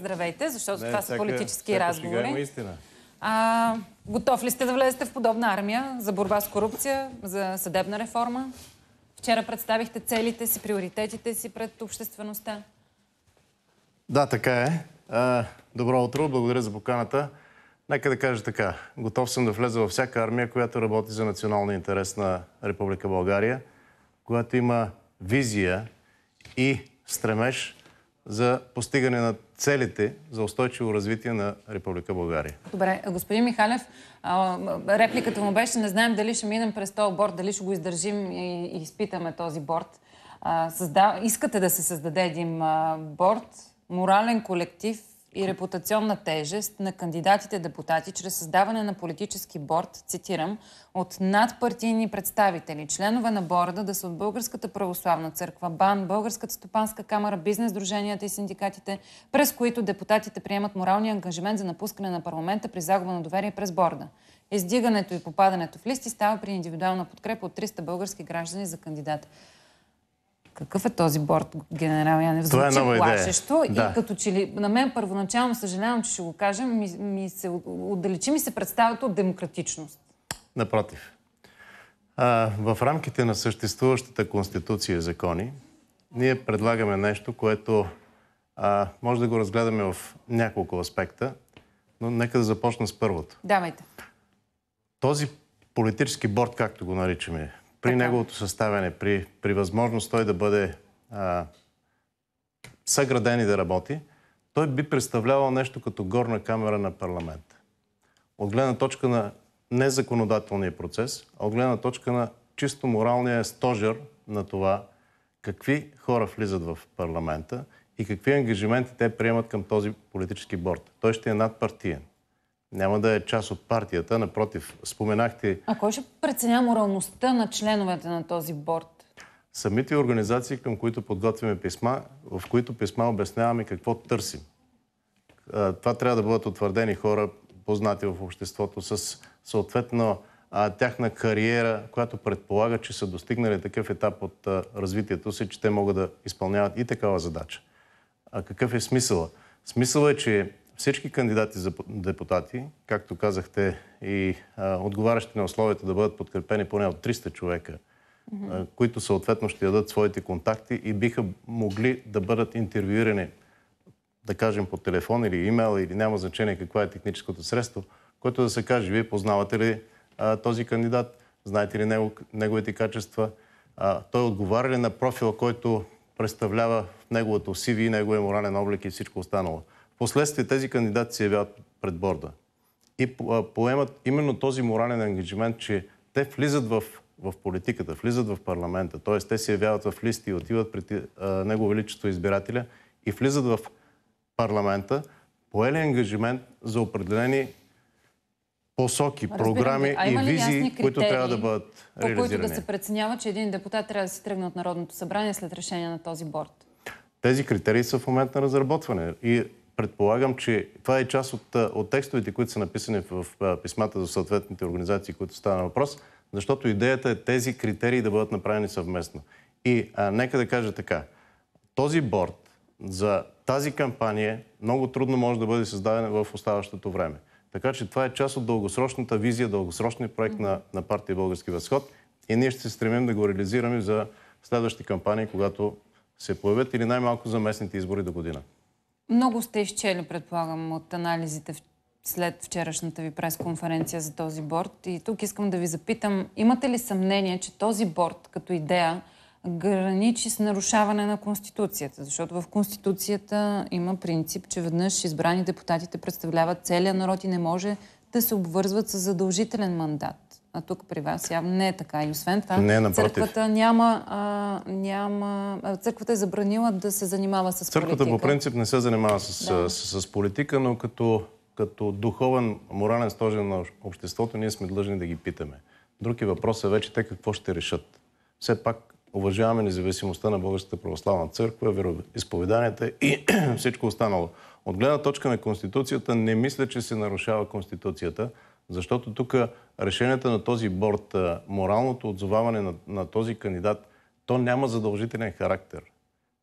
Здравейте, защото Не, това са политически всяка разговори. Има истина. А, готов ли сте да влезете в подобна армия за борба с корупция, за съдебна реформа? Вчера представихте целите си, приоритетите си пред обществеността. Да, така е. А, добро утро, благодаря за поканата. Нека да кажа така. Готов съм да влеза във всяка армия, която работи за националния интерес на Република България, която има визия и стремеж за постигане на целите за устойчиво развитие на Република България. Добре, господин Михалев, репликата му беше, не знаем дали ще минем през този борт, дали ще го издържим и изпитаме този борт. Създав... Искате да се създаде един борт, морален колектив, и репутационна тежест на кандидатите депутати чрез създаване на политически борт, цитирам, от надпартийни представители, членове на борда да са от Българската православна църква, БАН, Българската стопанска камера, бизнес друженията и синдикатите, през които депутатите приемат моралния ангажимент за напускане на парламента при загуба на доверие през борда. Издигането и попадането в листи става при индивидуална подкрепа от 300 български граждани за кандидат. Какъв е този борт, генерал Янев? Това е Звучи плашещо да. и като че ли на мен първоначално, съжалявам, че ще го кажа, ми, ми се, отдалечи ми се представата от демократичност. Напротив. А, в рамките на съществуващата конституция и закони, ние предлагаме нещо, което а, може да го разгледаме в няколко аспекта, но нека да започна с първото. Давайте. Този политически борт, както го наричаме при така. неговото съставяне, при, при възможност той да бъде а, съграден и да работи, той би представлявал нещо като горна камера на парламента. От гледна точка на незаконодателния процес, а от гледна точка на чисто моралния стожер на това какви хора влизат в парламента и какви ангажименти те приемат към този политически борт. Той ще е надпартиен няма да е част от партията. Напротив, споменахте... А кой ще преценя моралността на членовете на този борт? Самите организации, към които подготвяме писма, в които писма обясняваме какво търсим. Това трябва да бъдат утвърдени хора, познати в обществото, с съответно тяхна кариера, която предполага, че са достигнали такъв етап от развитието си, че те могат да изпълняват и такава задача. А какъв е смисъла? Смисъла е, че всички кандидати за депутати, както казахте, и а, отговарящи на условията да бъдат подкрепени поне от 300 човека, mm-hmm. а, които съответно ще дадат своите контакти и биха могли да бъдат интервюирани, да кажем по телефон или имейл, или няма значение каква е техническото средство, което да се каже, вие познавате ли а, този кандидат, знаете ли него, неговите качества, а, той отговаря ли на профила, който представлява неговото CV, неговия морален облик и всичко останало. Последствие тези кандидати се явяват пред борда и поемат именно този морален ангажимент, че те влизат в, в политиката, влизат в парламента, т.е. те се явяват в листи и отиват пред Него Величество избирателя и влизат в парламента, поели ангажимент за определени посоки, Разбирам, програми а и визии, които трябва да бъдат реализирани. По които да се преценява, че един депутат трябва да се тръгне от Народното събрание след решение на този борт? Тези критерии са в момент на разработване и предполагам, че това е част от, от текстовете, които са написани в, в писмата за съответните организации, които става въпрос, защото идеята е тези критерии да бъдат направени съвместно. И а, нека да кажа така. Този борт за тази кампания много трудно може да бъде създаден в оставащото време. Така че това е част от дългосрочната визия, дългосрочния проект на, на партия Български възход и ние ще се стремим да го реализираме за следващи кампании, когато се появят или най-малко за местните избори до година. Много сте изчели, предполагам, от анализите след вчерашната ви пресконференция за този борт. И тук искам да ви запитам, имате ли съмнение, че този борт като идея граничи с нарушаване на Конституцията? Защото в Конституцията има принцип, че веднъж избрани депутатите представляват целия народ и не може да се обвързват с задължителен мандат. А тук при вас явно не е така. И освен това, не, църквата няма, а, няма... Църквата е забранила да се занимава с църквата политика. Църквата по принцип не се занимава с, да. с, с политика, но като, като духовен, морален стожен на обществото, ние сме длъжни да ги питаме. Други е въпрос е вече те какво ще решат. Все пак уважаваме независимостта на Българската православна църква, вероисповеданията и всичко останало. От гледна точка на Конституцията не мисля, че се нарушава Конституцията – защото тук решенията на този борт, моралното отзоваване на, на този кандидат, то няма задължителен характер.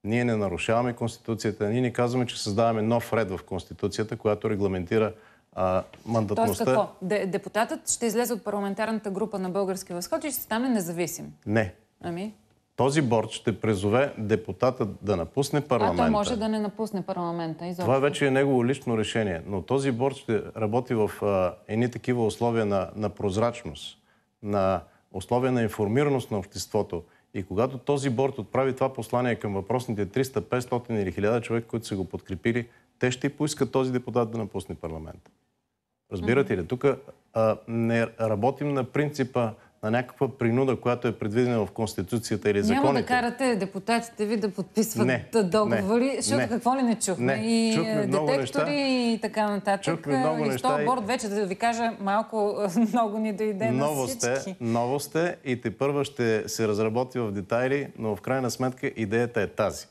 Ние не нарушаваме Конституцията, ние не казваме, че създаваме нов ред в Конституцията, която регламентира а, мандатността. Тоест какво? Депутатът ще излезе от парламентарната група на Български възход и ще стане независим? Не. Ами? този борт ще призове депутата да напусне парламента. А той може да не напусне парламента. Изобщо. Това вече е негово лично решение. Но този борт ще работи в а, едни такива условия на, на прозрачност, на условия на информираност на обществото. И когато този борт отправи това послание към въпросните 300, 500 или 1000 човека, които са го подкрепили, те ще и поискат този депутат да напусне парламента. Разбирате ли? Тук не работим на принципа на някаква принуда, която е предвидена в Конституцията или законите. Няма да карате депутатите ви да подписват не, договори, не, защото не, какво ли не чухме? Не, и чухме е, детектори неща, и така нататък. Чухме много и неща. И... борт вече, да ви кажа, малко много ни дойде ново на всички. ново сте и те първа ще се разработи в детайли, но в крайна сметка идеята е тази.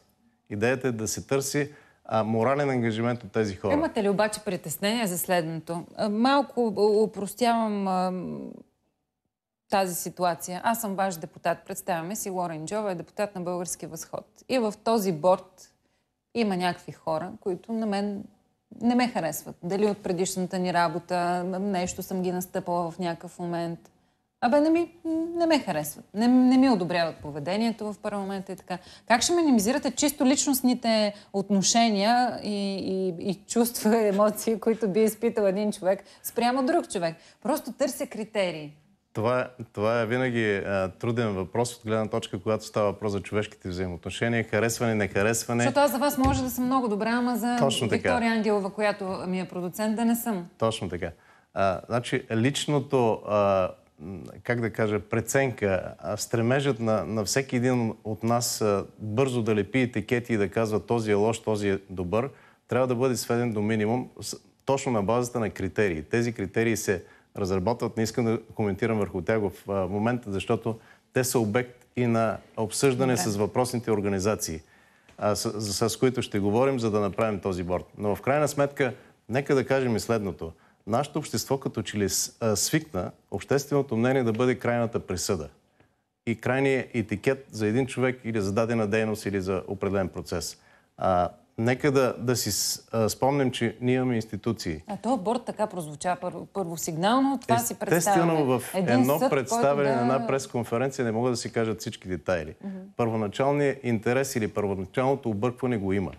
Идеята е да се търси а, морален ангажимент от тези хора. Имате ли обаче притеснение за следното? Малко упростявам тази ситуация. Аз съм ваш депутат. Представяме си, Лорен Джова е депутат на Български възход. И в този борт има някакви хора, които на мен не ме харесват. Дали от предишната ни работа, нещо съм ги настъпала в някакъв момент. Абе, не, ми, не ме харесват. Не, не ми одобряват поведението в парламента и така. Как ще минимизирате чисто личностните отношения и, и, и чувства, емоции, които би изпитал един човек спрямо друг човек? Просто търся критерии. Това, това е винаги а, е, труден въпрос от гледна точка, когато става въпрос за човешките взаимоотношения, харесване, не харесване. Защото аз за вас може да съм много добра, ама за Точно така. Виктория Ангелова, която ми е продуцент, да не съм. Точно така. А, значи, личното, а, как да кажа, преценка, стремежът на, на всеки един от нас а, бързо да лепи етикети и да казва този е лош, този е добър, трябва да бъде сведен до минимум с, точно на базата на критерии. Тези критерии се разработват. Не искам да коментирам върху тях в момента, защото те са обект и на обсъждане с въпросните организации, с, с които ще говорим, за да направим този борт. Но в крайна сметка, нека да кажем и следното. Нашето общество като че ли свикна общественото мнение да бъде крайната присъда и крайният етикет за един човек или за дадена дейност или за определен процес. А, нека да, да си спомним, спомнем, че ние имаме институции. А то борт така прозвуча първо, първо сигнално, това Естествено, си представя. Естествено, в едно съд, представяне да... на една пресконференция не могат да си кажат всички детайли. Mm-hmm. Първоначалният интерес или първоначалното объркване го има.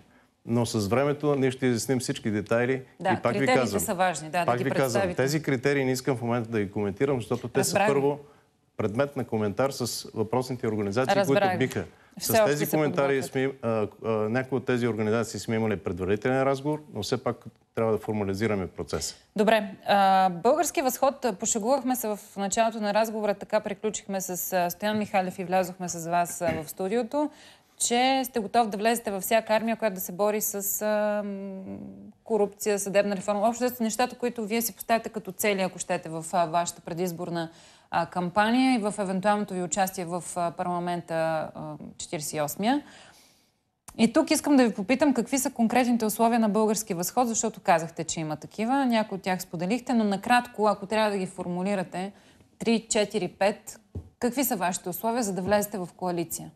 Но с времето ние ще изясним всички детайли да, и пак ви казвам. са важни, да, пак да ви казвам, тези критерии не искам в момента да ги коментирам, защото те Разбрах. са първо предмет на коментар с въпросните организации, Разбрах. които биха с тези коментари сме, а, а, някои от тези организации сме имали предварителен разговор, но все пак трябва да формализираме процеса. Добре. А, български възход, пошегувахме се в началото на разговора, така приключихме с Стоян Михалев и влязохме с вас в студиото, че сте готов да влезете във всяка армия, която да се бори с а, корупция, съдебна реформа. Общо нещата, които вие си поставяте като цели, ако щете, в вашата предизборна а, кампания и в евентуалното ви участие в а, парламента 48-я. И тук искам да ви попитам какви са конкретните условия на български възход, защото казахте, че има такива. Някои от тях споделихте, но накратко, ако трябва да ги формулирате, 3, 4, 5, какви са вашите условия, за да влезете в коалиция?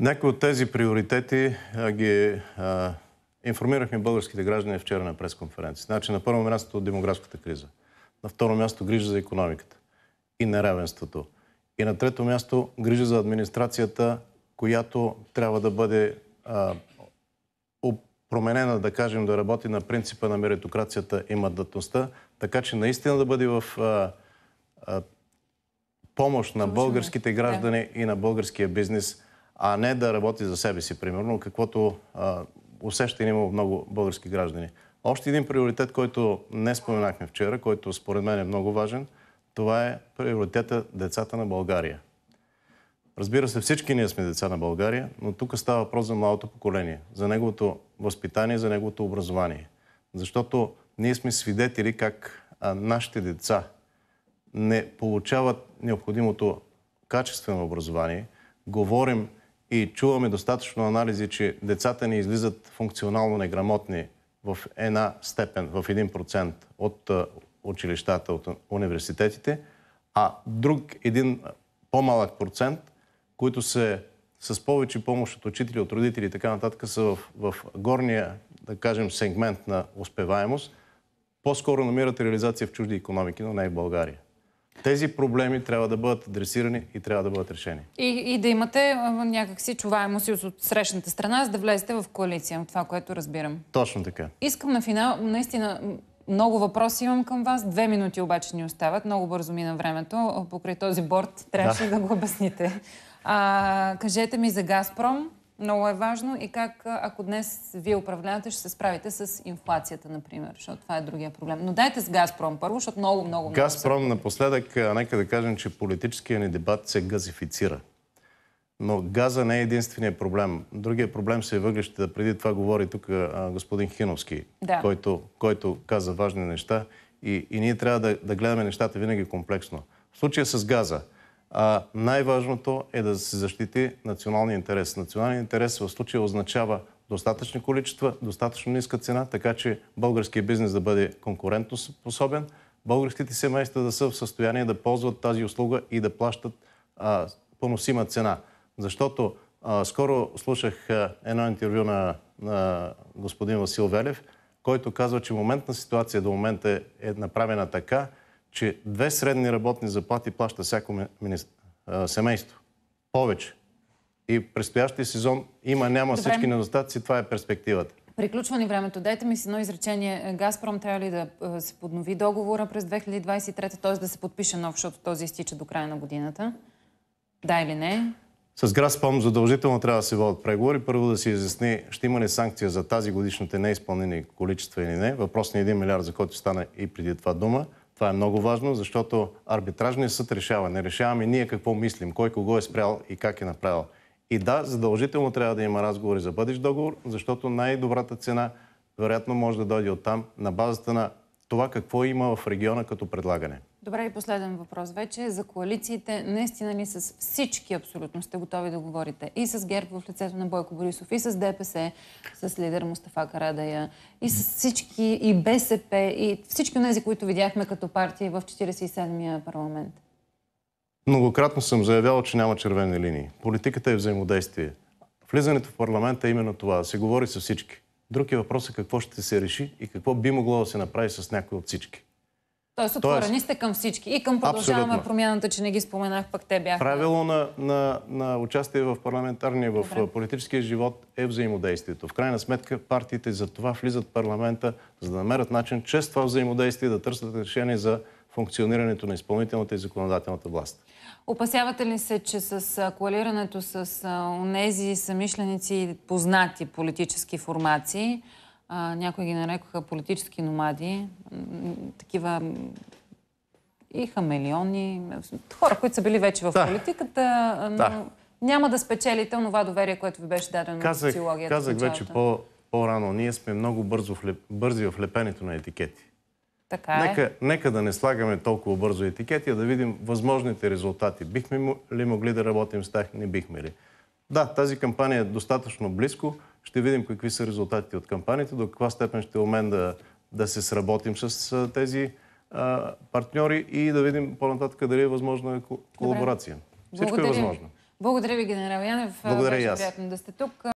Някои от тези приоритети а, ги а, информирахме българските граждани вчера на пресконференция. Значи на първо място демографската криза, на второ място грижа за економиката, и неравенството. И на трето място грижа за администрацията, която трябва да бъде а, променена, да кажем, да работи на принципа на меритокрацията и мандатността, така че наистина да бъде в а, а, помощ на българските граждани и на българския бизнес, а не да работи за себе си, примерно, каквото а, усещане има много български граждани. Още един приоритет, който не споменахме вчера, който според мен е много важен – това е приоритета децата на България. Разбира се, всички ние сме деца на България, но тук става въпрос за младото поколение, за неговото възпитание, за неговото образование. Защото ние сме свидетели как а, нашите деца не получават необходимото качествено образование. Говорим и чуваме достатъчно анализи, че децата ни излизат функционално неграмотни в една степен, в един процент от училищата, от университетите, а друг един по-малък процент, които се с повече помощ от учители, от родители и така нататък са в, в горния, да кажем, сегмент на успеваемост, по-скоро намират реализация в чужди економики, но не и в България. Тези проблеми трябва да бъдат адресирани и трябва да бъдат решени. И, и да имате някакси чуваемост от срещната страна, за да влезете в коалиция, това, което разбирам. Точно така. Искам на финал, наистина, много въпроси имам към вас. Две минути обаче ни остават. Много бързо мина времето. Покрай този борт трябваше да, да го обясните. А, кажете ми за Газпром. Много е важно и как, ако днес вие управлявате, ще се справите с инфлацията, например, защото това е другия проблем. Но дайте с Газпром първо, защото много, много... много Газпром напоследък, нека да кажем, че политическия ни дебат се газифицира. Но газа не е единственият проблем. Другия проблем се е въглищата. Преди това говори тук а, господин Хиновски, да. който, който, каза важни неща. И, и ние трябва да, да, гледаме нещата винаги комплексно. В случая с газа, най-важното е да се защити националния интерес. Националният интерес в случая означава достатъчни количества, достатъчно ниска цена, така че българския бизнес да бъде конкурентно способен, българските семейства да са в състояние да ползват тази услуга и да плащат а, поносима цена. Защото а, скоро слушах а, едно интервю на, на господин Васил Велев, който казва, че моментна ситуация до момента е, направена така, че две средни работни заплати плаща всяко ми, ми, а, семейство. Повече. И предстоящия сезон има-няма всички недостатъци. Това е перспективата. Приключва ни времето. Дайте ми си едно изречение. Газпром трябва ли да се поднови договора през 2023, т.е. да се подпише нов, защото този изтича до края на годината? Да или не? С Граспом задължително трябва да се водят преговори. Първо да се изясни, ще има ли санкция за тази годишните неизпълнени количества или не. Въпрос на 1 милиард, за който стана и преди това дума. Това е много важно, защото арбитражният съд решава. Не решаваме ние какво мислим, кой кого е спрял и как е направил. И да, задължително трябва да има разговори за бъдещ договор, защото най-добрата цена вероятно може да дойде от там на базата на това какво има в региона като предлагане. Добре и последен въпрос вече. За коалициите наистина ли с всички абсолютно сте готови да говорите? И с ГЕРБ в лицето на Бойко Борисов, и с ДПС, с лидер Мустафа Карадая, и с всички, и БСП, и всички от тези, които видяхме като партии в 47-я парламент? Многократно съм заявявал, че няма червени линии. Политиката е взаимодействие. Влизането в парламента е именно това. Да се говори с всички. Друг въпрос е какво ще се реши и какво би могло да се направи с някой от всички. Тоест, отворени сте към всички. И към продължаваме абсолютно. промяната, че не ги споменах, пък те бяха. Правило на, на, на участие в парламентарния, в Добре. политическия живот е взаимодействието. В крайна сметка партиите за това влизат в парламента, за да намерят начин чрез това взаимодействие да търсят решение за функционирането на изпълнителната и законодателната власт. Опасявате ли се, че с коалирането с онези самишленици и познати политически формации, някои ги нарекоха политически номади, такива и хамелиони, хора, които са били вече в да. политиката, но да. няма да спечелите онова доверие, което ви беше дадено казах, социологията. Казах вече по-рано, ние сме много бързо, бързи в лепенето на етикети. Така е. нека, нека да не слагаме толкова бързо етикети, а да видим възможните резултати. Бихме ли могли да работим с тях? Не бихме ли. Да, тази кампания е достатъчно близко. Ще видим какви са резултатите от кампанията, до каква степен ще умен да, да се сработим с тези а, партньори и да видим по-нататък дали е възможна колаборация. Всичко е Благодаря. е възможно. Благодаря ви, генерал Янев. Благодаря Беше и аз. приятно да сте тук.